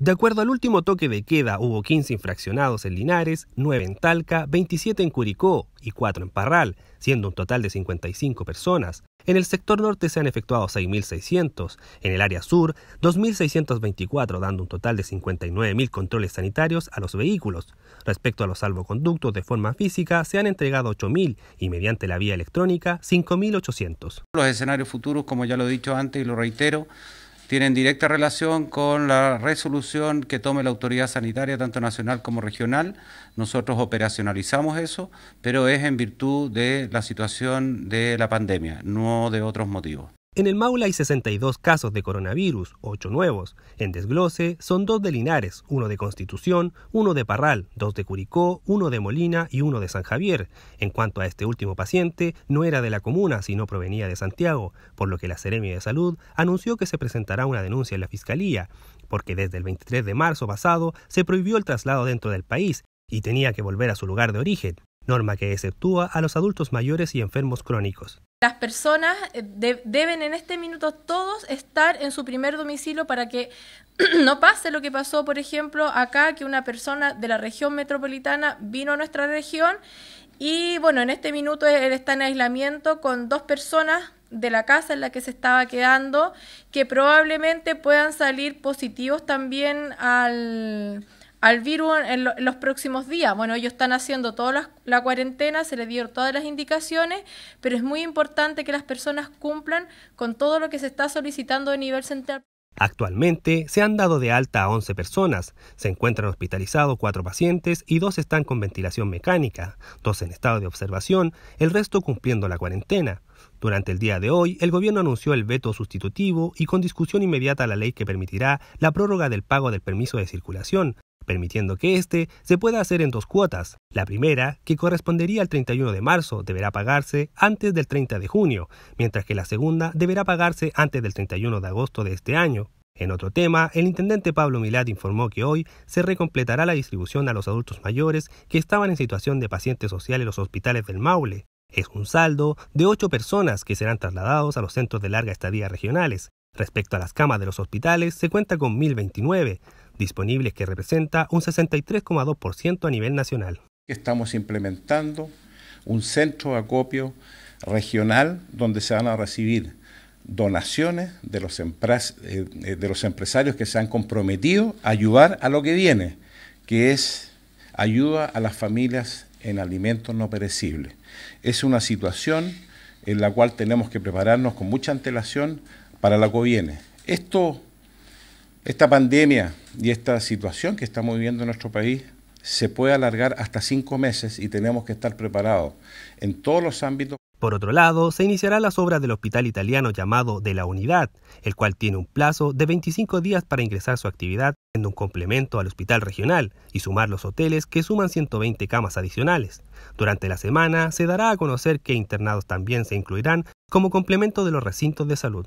De acuerdo al último toque de queda, hubo 15 infraccionados en Linares, 9 en Talca, 27 en Curicó y 4 en Parral, siendo un total de 55 personas. En el sector norte se han efectuado 6.600, en el área sur 2.624, dando un total de 59.000 controles sanitarios a los vehículos. Respecto a los salvoconductos de forma física, se han entregado 8.000 y mediante la vía electrónica 5.800. Los escenarios futuros, como ya lo he dicho antes y lo reitero, tienen directa relación con la resolución que tome la autoridad sanitaria, tanto nacional como regional. Nosotros operacionalizamos eso, pero es en virtud de la situación de la pandemia, no de otros motivos. En el Maule hay 62 casos de coronavirus, 8 nuevos. En desglose son 2 de Linares, 1 de Constitución, 1 de Parral, 2 de Curicó, 1 de Molina y 1 de San Javier. En cuanto a este último paciente, no era de la comuna, sino provenía de Santiago, por lo que la Seremia de Salud anunció que se presentará una denuncia en la Fiscalía, porque desde el 23 de marzo pasado se prohibió el traslado dentro del país y tenía que volver a su lugar de origen, norma que exceptúa a los adultos mayores y enfermos crónicos. Las personas eh, deben en este minuto todos estar en su primer domicilio para que no pase lo que pasó, por ejemplo, acá, que una persona de la región metropolitana vino a nuestra región y bueno, en este minuto él está en aislamiento con dos personas de la casa en la que se estaba quedando que probablemente puedan salir positivos también al, al virus en, los próximos días. Bueno, ellos están haciendo toda la, cuarentena, se les dio todas las indicaciones, pero es muy importante que las personas cumplan con todo lo que se está solicitando a nivel central. Actualmente se han dado de alta a 11 personas, se encuentran hospitalizados 4 pacientes y 2 están con ventilación mecánica, 2 en estado de observación, el resto cumpliendo la cuarentena. Durante el día de hoy, el gobierno anunció el veto sustitutivo y con discusión inmediata la ley que permitirá la prórroga del pago del permiso de circulación, permitiendo que este se pueda hacer en dos cuotas. La primera, que correspondería al 31 de marzo, deberá pagarse antes del 30 de junio, mientras que la segunda deberá pagarse antes del 31 de agosto de este año. En otro tema, el intendente Pablo Milad informó que hoy se recompletará la distribución a los adultos mayores que estaban en situación de paciente social en los hospitales del Maule. Es un saldo de ocho personas que serán trasladados a los centros de larga estadía regionales. Respecto a las camas de los hospitales, se cuenta con 1029 disponibles que representa un 63,2% a nivel nacional. Estamos implementando un centro de acopio regional donde se van a recibir donaciones eh, de los, empresarios que se han comprometido a ayudar a lo que viene, que es ayuda a las familias en alimentos no perecibles. Es una situación en la cual tenemos que prepararnos con mucha antelación para lo que viene. Esto esta pandemia y esta situación que estamos viviendo en nuestro país se puede alargar hasta cinco meses y tenemos que estar preparados en todos los ámbitos. Por otro lado, se iniciará las obras del hospital italiano llamado de la Unidad, el cual tiene un plazo de 25 días para ingresar su actividad, siendo un complemento al hospital regional y sumar los hoteles que suman 120 camas adicionales. Durante la semana se dará a conocer que internados también se incluirán como complemento de los recintos de salud.